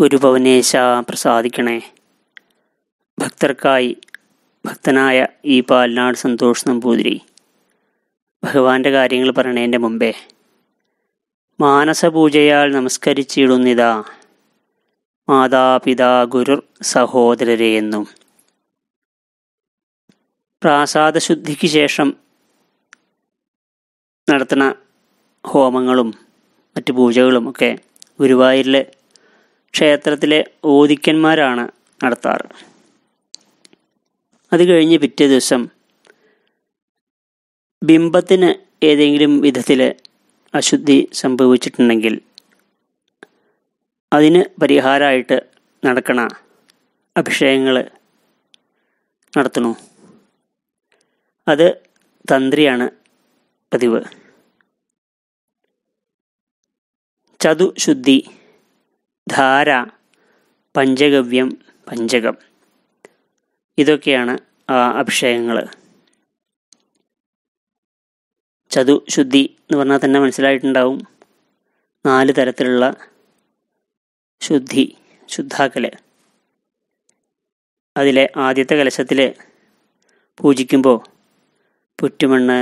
ഗുരുഭവനേശ പ്രസാദിക്കണേ ഭക്തർക്കായി ഭക്തനായ ഈ പാൽനാട് സന്തോഷ് നമ്പൂതിരി ഭഗവാന്റെ കാര്യങ്ങൾ പറയണേൻ്റെ മുമ്പേ മാനസപൂജയാൽ നമസ്കരിച്ചിടുന്നിതാ മാതാപിതാ ഗുരുർ സഹോദരരെ എന്നും പ്രാസാദശുദ്ധിക്ക് ശേഷം നടത്തുന്ന ഹോമങ്ങളും മറ്റ് പൂജകളും ഒക്കെ ഗുരുവായൂരിലെ ക്ഷേത്രത്തിലെ ഓദിക്കന്മാരാണ് നടത്താറ് അത് കഴിഞ്ഞ് പിറ്റേ ദിവസം ബിംബത്തിന് ഏതെങ്കിലും വിധത്തിൽ അശുദ്ധി സംഭവിച്ചിട്ടുണ്ടെങ്കിൽ അതിന് പരിഹാരമായിട്ട് നടക്കണ അഭിഷേകങ്ങൾ നടത്തണു അത് തന്ത്രിയാണ് പതിവ് ചതുശുദ്ധി ധാര പഞ്ചഗവ്യം പഞ്ചകം ഇതൊക്കെയാണ് അഭിഷേകങ്ങൾ ചതുശുദ്ധി എന്ന് പറഞ്ഞാൽ തന്നെ മനസ്സിലായിട്ടുണ്ടാവും നാല് തരത്തിലുള്ള ശുദ്ധി ശുദ്ധാക്കൽ അതിലെ ആദ്യത്തെ കലശത്തിൽ പൂജിക്കുമ്പോൾ പുറ്റുമണ്ണ്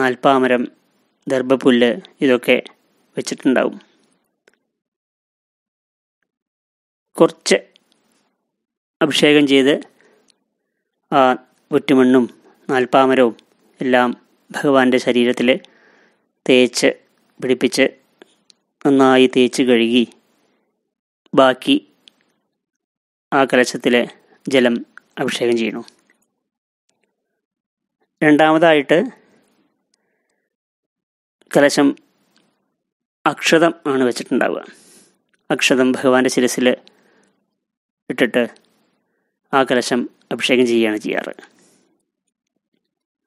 നാൽപ്പാമരം ദർഭപ്പുല്ല് ഇതൊക്കെ വെച്ചിട്ടുണ്ടാവും കുറച്ച് അഭിഷേകം ചെയ്ത് ആ ഒറ്റമണ്ണും നാൽപ്പാമരവും എല്ലാം ഭഗവാന്റെ ശരീരത്തിൽ തേച്ച് പിടിപ്പിച്ച് നന്നായി തേച്ച് കഴുകി ബാക്കി ആ കലശത്തിലെ ജലം അഭിഷേകം ചെയ്യണം രണ്ടാമതായിട്ട് കലശം അക്ഷതം ആണ് വെച്ചിട്ടുണ്ടാവുക അക്ഷതം ഭഗവാന്റെ ശിരസിൽ ഇട്ടിട്ട് ആ കലശം അഭിഷേകം ചെയ്യുകയാണ് ചെയ്യാറ്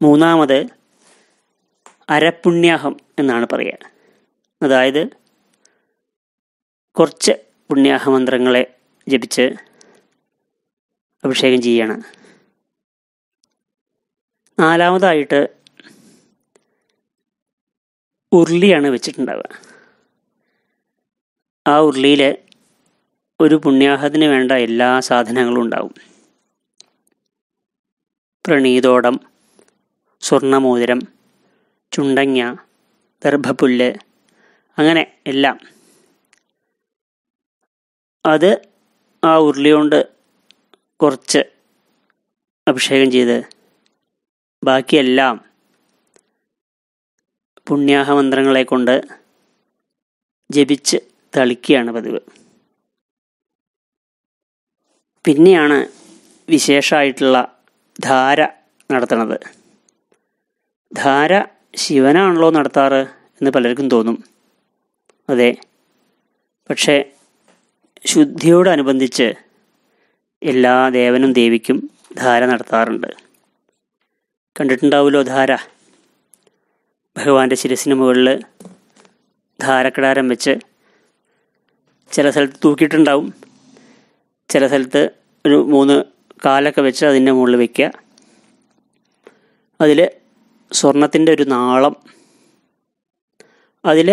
മൂന്നാമത് അരപുണ്യാഹം എന്നാണ് പറയുക അതായത് കുറച്ച് പുണ്യാഹ മന്ത്രങ്ങളെ ജപിച്ച് അഭിഷേകം ചെയ്യുകയാണ് നാലാമതായിട്ട് ഉരുളിയാണ് വെച്ചിട്ടുണ്ടാവുക ആ ഉരുളിയിൽ ഒരു പുണ്യാഹത്തിന് വേണ്ട എല്ലാ സാധനങ്ങളും ഉണ്ടാവും പ്രണീതോടം സ്വർണമോതിരം ചുണ്ടങ്ങ ദർഭപ്പുല്ല് അങ്ങനെ എല്ലാം അത് ആ ഉരുളി കൊണ്ട് കുറച്ച് അഭിഷേകം ചെയ്ത് ബാക്കിയെല്ലാം പുണ്യാഹമന്ത്രങ്ങളെ കൊണ്ട് ജപിച്ച് തളിക്കുകയാണ് പതിവ് പിന്നെയാണ് വിശേഷമായിട്ടുള്ള ധാര നടത്തണത് ധാര ശിവനാണല്ലോ നടത്താറ് എന്ന് പലർക്കും തോന്നും അതെ പക്ഷേ ശുദ്ധിയോടനുബന്ധിച്ച് എല്ലാ ദേവനും ദേവിക്കും ധാര നടത്താറുണ്ട് കണ്ടിട്ടുണ്ടാവുമല്ലോ ധാര ഭഗവാന്റെ ശിരസിന് മുകളിൽ ധാരക്കിടാരം വെച്ച് ചില സ്ഥലത്ത് തൂക്കിയിട്ടുണ്ടാവും ചില സ്ഥലത്ത് ഒരു മൂന്ന് കാലൊക്കെ വെച്ച് അതിൻ്റെ മുകളിൽ വയ്ക്കുക അതിൽ സ്വർണത്തിൻ്റെ ഒരു നാളം അതിൽ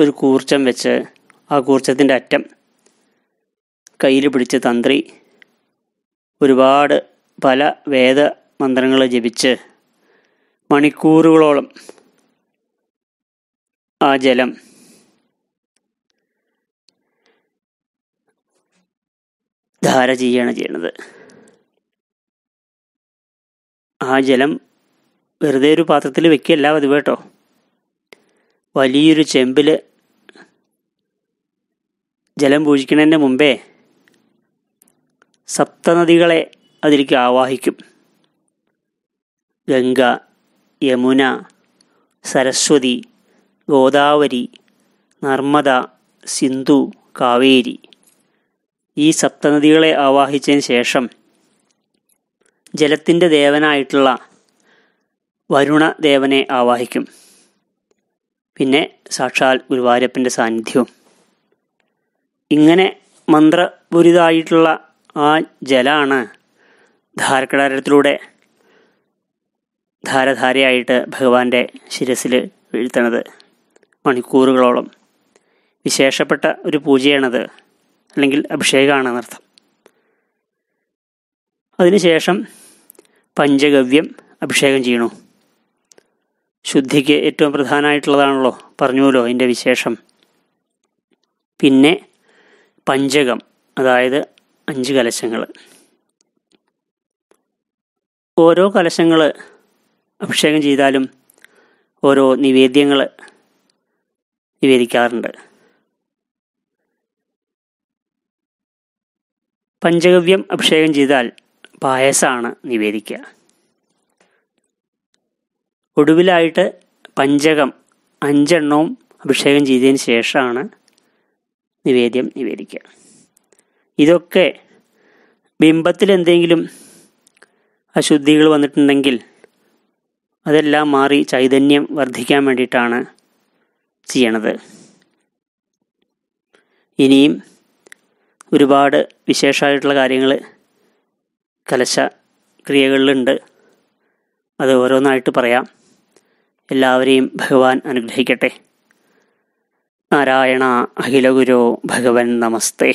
ഒരു കൂർച്ചം വെച്ച് ആ കൂർച്ചത്തിൻ്റെ അറ്റം കയ്യിൽ പിടിച്ച് തന്ത്രി ഒരുപാട് പല വേദ മന്ത്രങ്ങൾ ജപിച്ച് മണിക്കൂറുകളോളം ആ ജലം ധാര ചെയ്യുകയാണ് ചെയ്യണത് ആ ജലം വെറുതെ ഒരു പാത്രത്തിൽ വെക്കുകയല്ല അത് കേട്ടോ വലിയൊരു ചെമ്പിൽ ജലം പൂജിക്കുന്നതിന് മുമ്പേ സപ്തനദികളെ അതിലേക്ക് ആവാഹിക്കും ഗംഗ യമുന സരസ്വതി ഗോദാവരി നർമ്മദ സിന്ധു കാവേരി ഈ സപ്തനദികളെ ആവാഹിച്ചതിന് ശേഷം ജലത്തിൻ്റെ ദേവനായിട്ടുള്ള വരുണ ദേവനെ ആവാഹിക്കും പിന്നെ സാക്ഷാൽ ഗുരുവാരപ്പൻ്റെ സാന്നിധ്യവും ഇങ്ങനെ മന്ത്രപുരിതായിട്ടുള്ള ആ ജലമാണ് ധാരക്കടാരത്തിലൂടെ ധാരധാരയായിട്ട് ഭഗവാന്റെ ശിരസിൽ വീഴ്ത്തണത് മണിക്കൂറുകളോളം വിശേഷപ്പെട്ട ഒരു പൂജയാണത് അല്ലെങ്കിൽ അഭിഷേകമാണ് എന്നർത്ഥം അതിനുശേഷം പഞ്ചഗവ്യം അഭിഷേകം ചെയ്യണോ ശുദ്ധിക്ക് ഏറ്റവും പ്രധാനമായിട്ടുള്ളതാണല്ലോ പറഞ്ഞുവല്ലോ അതിൻ്റെ വിശേഷം പിന്നെ പഞ്ചകം അതായത് അഞ്ച് കലശങ്ങൾ ഓരോ കലശങ്ങൾ അഭിഷേകം ചെയ്താലും ഓരോ നിവേദ്യങ്ങൾ നിവേദിക്കാറുണ്ട് പഞ്ചഗവ്യം അഭിഷേകം ചെയ്താൽ പായസമാണ് നിവേദിക്കുക ഒടുവിലായിട്ട് പഞ്ചകം അഞ്ചെണ്ണവും അഭിഷേകം ചെയ്തതിന് ശേഷമാണ് നിവേദ്യം നിവേദിക്കുക ഇതൊക്കെ ബിംബത്തിൽ എന്തെങ്കിലും അശുദ്ധികൾ വന്നിട്ടുണ്ടെങ്കിൽ അതെല്ലാം മാറി ചൈതന്യം വർദ്ധിക്കാൻ വേണ്ടിയിട്ടാണ് ചെയ്യണത് ഇനിയും ഒരുപാട് വിശേഷമായിട്ടുള്ള കാര്യങ്ങൾ കലശ ക്രിയകളിലുണ്ട് അത് ഓരോന്നായിട്ട് പറയാം എല്ലാവരെയും ഭഗവാൻ അനുഗ്രഹിക്കട്ടെ നാരായണ അഖിലഗുരോ ഭഗവൻ നമസ്തേ